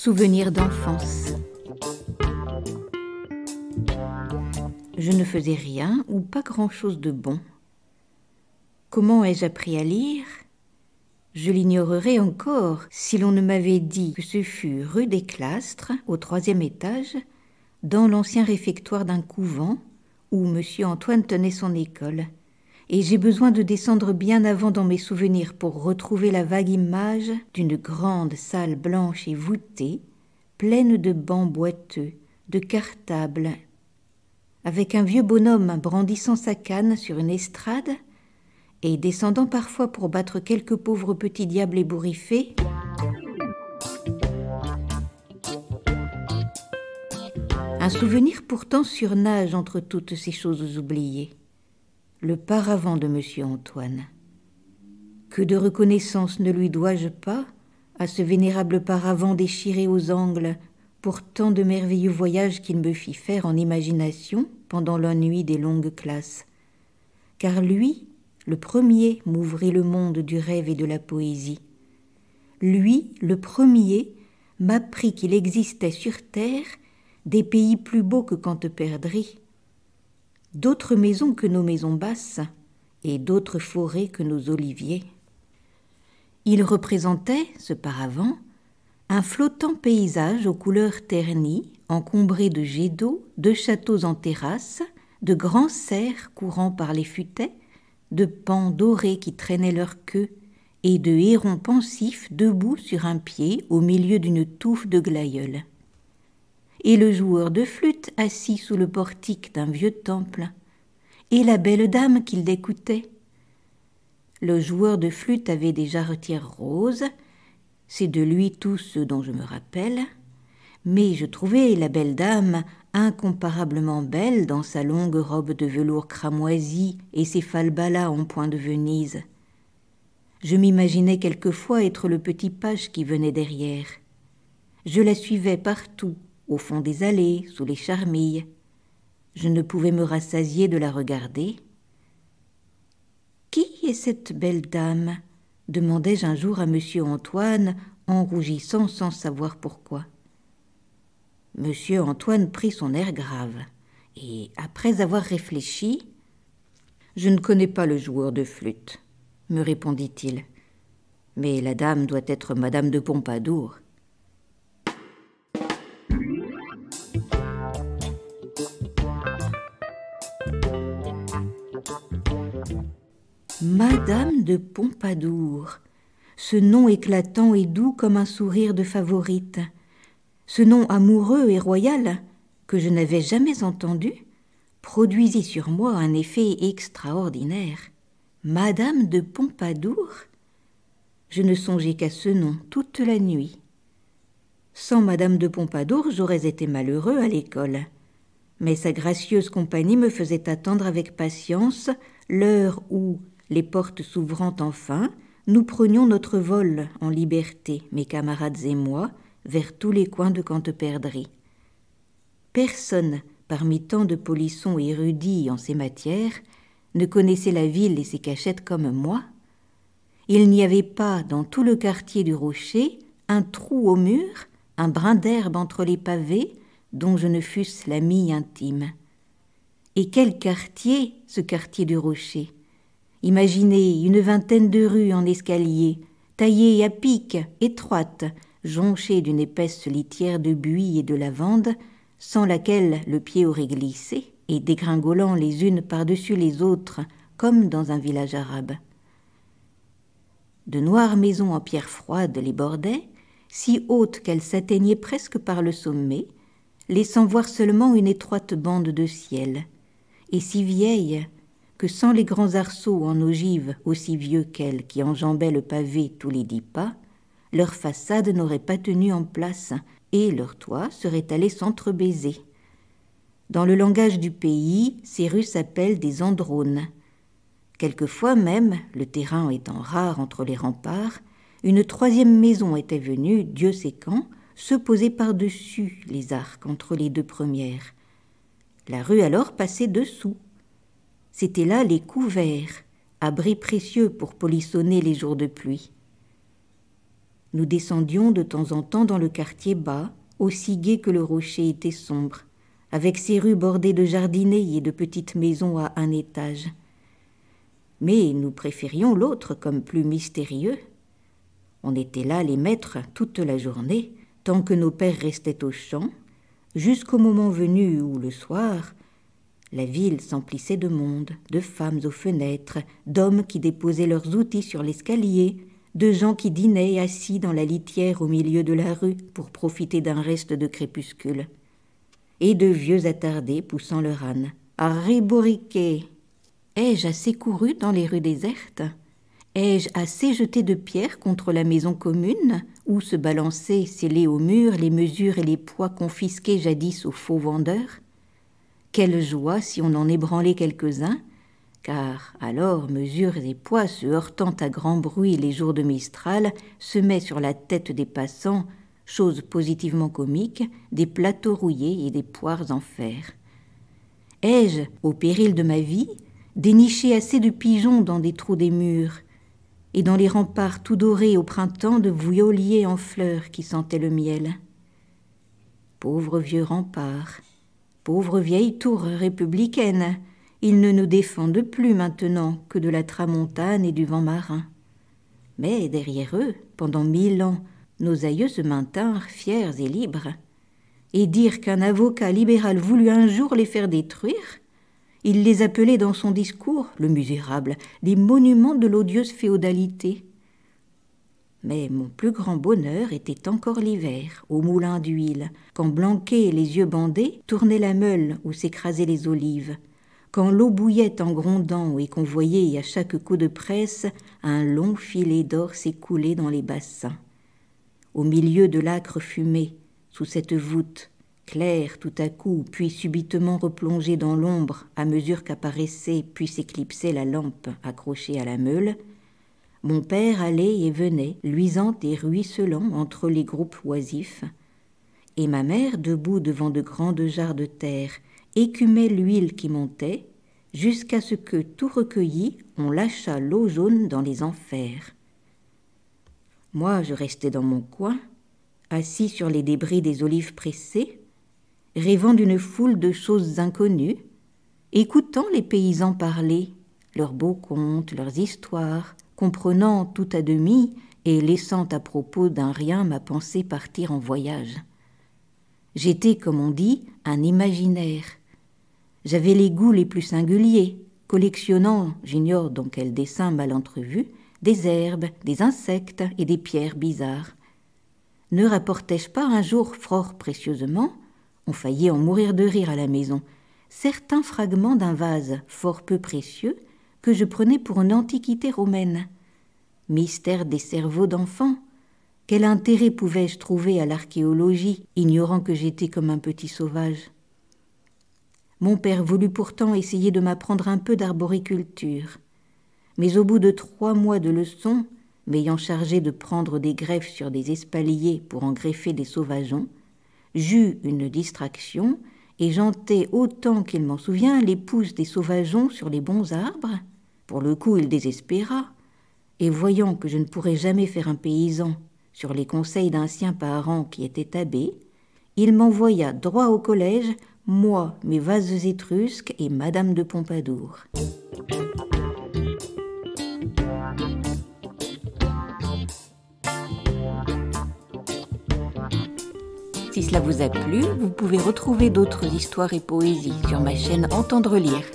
Souvenir d'enfance. Je ne faisais rien ou pas grand-chose de bon. Comment ai-je appris à lire Je l'ignorerais encore si l'on ne m'avait dit que ce fut rue des Clastres, au troisième étage, dans l'ancien réfectoire d'un couvent où M. Antoine tenait son école, et j'ai besoin de descendre bien avant dans mes souvenirs pour retrouver la vague image d'une grande salle blanche et voûtée, pleine de bancs boiteux, de cartables, avec un vieux bonhomme brandissant sa canne sur une estrade et descendant parfois pour battre quelques pauvres petits diables ébouriffés. Un souvenir pourtant surnage entre toutes ces choses oubliées le paravent de monsieur Antoine. Que de reconnaissance ne lui dois-je pas à ce vénérable paravent déchiré aux angles pour tant de merveilleux voyages qu'il me fit faire en imagination pendant l'ennui des longues classes. Car lui, le premier, m'ouvrit le monde du rêve et de la poésie. Lui, le premier, m'apprit qu'il existait sur terre des pays plus beaux que Canteperdrix d'autres maisons que nos maisons basses et d'autres forêts que nos oliviers. Il représentait, ce paravent, un flottant paysage aux couleurs ternies, encombré de jets d'eau, de châteaux en terrasse, de grands cerfs courant par les futaies, de pans dorés qui traînaient leur queue, et de hérons pensifs debout sur un pied au milieu d'une touffe de glaïeuls et le joueur de flûte assis sous le portique d'un vieux temple, et la belle dame qu'il l'écoutait. Le joueur de flûte avait des jarretières roses, c'est de lui tout ce dont je me rappelle, mais je trouvais la belle dame incomparablement belle dans sa longue robe de velours cramoisi et ses falbalas en point de Venise. Je m'imaginais quelquefois être le petit page qui venait derrière. Je la suivais partout, au fond des allées, sous les charmilles. Je ne pouvais me rassasier de la regarder. Qui est cette belle dame demandai-je un jour à monsieur Antoine en rougissant sans savoir pourquoi. Monsieur Antoine prit son air grave et, après avoir réfléchi, Je ne connais pas le joueur de flûte, me répondit-il. Mais la dame doit être Madame de Pompadour. Madame de Pompadour. Ce nom éclatant et doux comme un sourire de favorite. Ce nom amoureux et royal que je n'avais jamais entendu produisit sur moi un effet extraordinaire. Madame de Pompadour Je ne songeais qu'à ce nom toute la nuit. Sans Madame de Pompadour, j'aurais été malheureux à l'école. Mais sa gracieuse compagnie me faisait attendre avec patience l'heure où, les portes s'ouvrant enfin, nous prenions notre vol en liberté, mes camarades et moi, vers tous les coins de Canteperderie. Personne, parmi tant de polissons érudits en ces matières, ne connaissait la ville et ses cachettes comme moi. Il n'y avait pas, dans tout le quartier du Rocher, un trou au mur, un brin d'herbe entre les pavés, dont je ne fusse l'ami intime. Et quel quartier, ce quartier du Rocher Imaginez une vingtaine de rues en escalier, taillées à pic, étroites, jonchées d'une épaisse litière de buis et de lavande, sans laquelle le pied aurait glissé, et dégringolant les unes par-dessus les autres, comme dans un village arabe. De noires maisons en pierre froide les bordaient, si hautes qu'elles s'atteignaient presque par le sommet, laissant voir seulement une étroite bande de ciel, et si vieilles que sans les grands arceaux en ogive aussi vieux qu'elles qui enjambaient le pavé tous les dix pas, leur façade n'aurait pas tenu en place et leur toit serait allé s'entrebaiser. Dans le langage du pays, ces rues s'appellent des andrones. Quelquefois même, le terrain étant rare entre les remparts, une troisième maison était venue, Dieu sait quand, se poser par-dessus les arcs entre les deux premières. La rue alors passait dessous C'étaient là les couverts, abris précieux pour polissonner les jours de pluie. Nous descendions de temps en temps dans le quartier bas, aussi gai que le rocher était sombre, avec ses rues bordées de jardinets et de petites maisons à un étage. Mais nous préférions l'autre comme plus mystérieux. On était là les maîtres toute la journée, tant que nos pères restaient au champ, jusqu'au moment venu où, le soir, la ville s'emplissait de monde, de femmes aux fenêtres, d'hommes qui déposaient leurs outils sur l'escalier, de gens qui dînaient assis dans la litière au milieu de la rue pour profiter d'un reste de crépuscule, et de vieux attardés poussant leur âne. Arréboriqué Ai-je assez couru dans les rues désertes Ai-je assez jeté de pierres contre la maison commune, où se balançaient, scellés au mur, les mesures et les poids confisqués jadis aux faux vendeurs quelle joie si on en ébranlait quelques-uns, car alors mesures et poids se heurtant à grand bruit les jours de Mistral, se met sur la tête des passants, chose positivement comique, des plateaux rouillés et des poires en fer. Ai-je, au péril de ma vie, déniché assez de pigeons dans des trous des murs, et dans les remparts tout dorés au printemps de vouilloliers en fleurs qui sentaient le miel Pauvre vieux rempart Pauvre vieille tour républicaine, ils ne nous défendent plus maintenant que de la tramontane et du vent marin. Mais derrière eux, pendant mille ans, nos aïeux se maintinrent fiers et libres. Et dire qu'un avocat libéral voulut un jour les faire détruire Il les appelait dans son discours, le misérable, des monuments de l'odieuse féodalité. Mais mon plus grand bonheur était encore l'hiver, au moulin d'huile, quand Blanquet, les yeux bandés, tournait la meule où s'écrasaient les olives, quand l'eau bouillait en grondant et qu'on voyait à chaque coup de presse un long filet d'or s'écouler dans les bassins. Au milieu de l'âcre fumée, sous cette voûte, claire tout à coup, puis subitement replongée dans l'ombre à mesure qu'apparaissait puis s'éclipsait la lampe accrochée à la meule, mon père allait et venait, luisant et ruisselant entre les groupes oisifs, et ma mère, debout devant de grandes jarres de terre, écumait l'huile qui montait, jusqu'à ce que, tout recueilli, on lâchât l'eau jaune dans les enfers. Moi, je restais dans mon coin, assis sur les débris des olives pressées, rêvant d'une foule de choses inconnues, écoutant les paysans parler, leurs beaux contes, leurs histoires, comprenant tout à demi et laissant à propos d'un rien ma pensée partir en voyage. J'étais, comme on dit, un imaginaire. J'avais les goûts les plus singuliers, collectionnant, j'ignore dans quel dessin mal entrevu, des herbes, des insectes et des pierres bizarres. Ne rapportais-je pas un jour fort précieusement on faillit en mourir de rire à la maison, certains fragments d'un vase fort peu précieux que je prenais pour une antiquité romaine. Mystère des cerveaux d'enfants. Quel intérêt pouvais-je trouver à l'archéologie, ignorant que j'étais comme un petit sauvage Mon père voulut pourtant essayer de m'apprendre un peu d'arboriculture. Mais au bout de trois mois de leçons, m'ayant chargé de prendre des greffes sur des espaliers pour en greffer des sauvageons, j'eus une distraction et j'entais autant qu'il m'en souvient les pousses des sauvageons sur les bons arbres, pour le coup, il désespéra, et voyant que je ne pourrais jamais faire un paysan sur les conseils d'un sien parent qui était abbé, il m'envoya droit au collège, moi, mes vases étrusques et Madame de Pompadour. Si cela vous a plu, vous pouvez retrouver d'autres histoires et poésies sur ma chaîne Entendre lire.